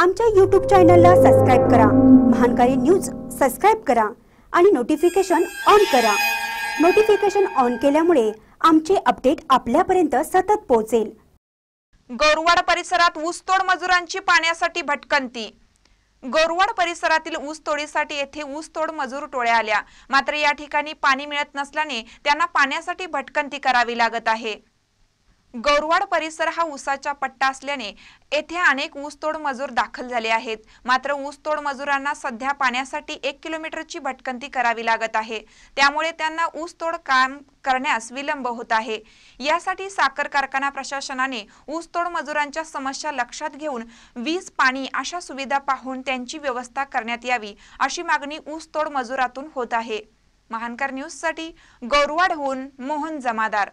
आमच्या यूट्यूब चॅनलला सबस्क्राईब करा महानकारी न्यूज सबस्क्राईब करा आणि नोटिफिकेशन ऑन करा नोटिफिकेशन ऑन केल्यामुळे आमचे अपडेट आपल्यापर्यंत सतत पोहोचेल गौरवाड परिसरात ऊसतोड मजुरांची पाण्यासाठी भटकंती गौरवाड परिसरातील ऊसतोडीसाठी तोडीसाठी येथे ऊसतोड तोड मजूर टोळ्या आल्या मात्र या ठिकाणी पाणी मिळत नसल्याने त्यांना पाण्यासाठी भटकंती करावी लागत आहे गौरवाड परिसर हा ऊसाचा पट्टा असल्याने येथे अनेक ऊसतोड मजूर दाखल झाले आहेत मात्र ऊसतोड मजुरांना सध्या पाण्यासाठी एक किलोमीटरची भटकंती करावी लागत आहे त्यामुळे त्यांना ऊसतोड काम करण्यास विलंब होत आहे यासाठी साखर कारखाना प्रशासनाने ऊसतोड मजुरांच्या समस्या लक्षात घेऊन वीज पाणी अशा सुविधा पाहून त्यांची व्यवस्था करण्यात यावी अशी मागणी ऊसतोड मजुरातून होत आहे महानकर न्यूजसाठी गौरवाडहून मोहन जमादार